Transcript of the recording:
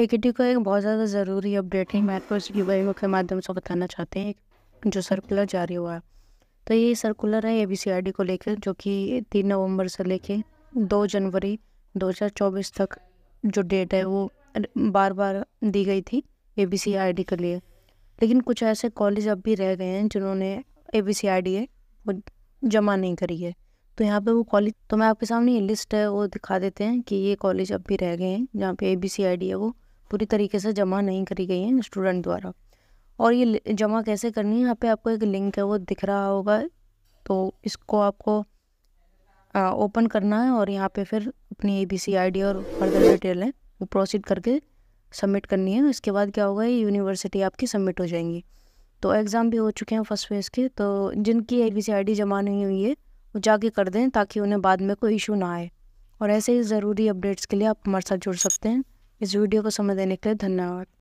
एकेटी का एक बहुत ज़्यादा ज़रूरी अपडेट है मैं आपको यू आई के माध्यम से बताना चाहते हैं जो सर्कुलर जारी हुआ है तो ये सर्कुलर है ए बी सी आई डी को लेकर जो कि तीन नवंबर से लेके दो जनवरी दो हज़ार चौबीस तक जो डेट है वो बार बार दी गई थी ए बी सी आई डी के लिए लेकिन कुछ ऐसे कॉलेज अब भी रह गए हैं जिन्होंने ए बी सी आई डी है वो जमा नहीं करी है तो यहाँ पे वो कॉलेज तो मैं आपके सामने ये लिस्ट है वो दिखा देते हैं कि ये कॉलेज अब भी रह गए हैं जहाँ पे ए बी सी आई डी है वो पूरी तरीके से जमा नहीं करी गई हैं स्टूडेंट द्वारा और ये जमा कैसे करनी है यहाँ पे आपको एक लिंक है वो दिख रहा होगा तो इसको आपको ओपन करना है और यहाँ पे फिर अपनी A B C I D और फर्दर डिटेल है वो प्रोसीड करके सबमिट करनी है इसके बाद क्या होगा ये यूनिवर्सिटी आपकी सबमिट हो जाएंगी तो एग्ज़ाम भी हो चुके हैं फर्स्ट फेज़ के तो जिनकी ए बी सी आई डी जमा नहीं हुई है वो जाके कर दें ताकि उन्हें बाद में कोई इशू ना आए और ऐसे ही ज़रूरी अपडेट्स के लिए आप हमारे साथ जुड़ सकते हैं इस वीडियो को समय देने के लिए धन्यवाद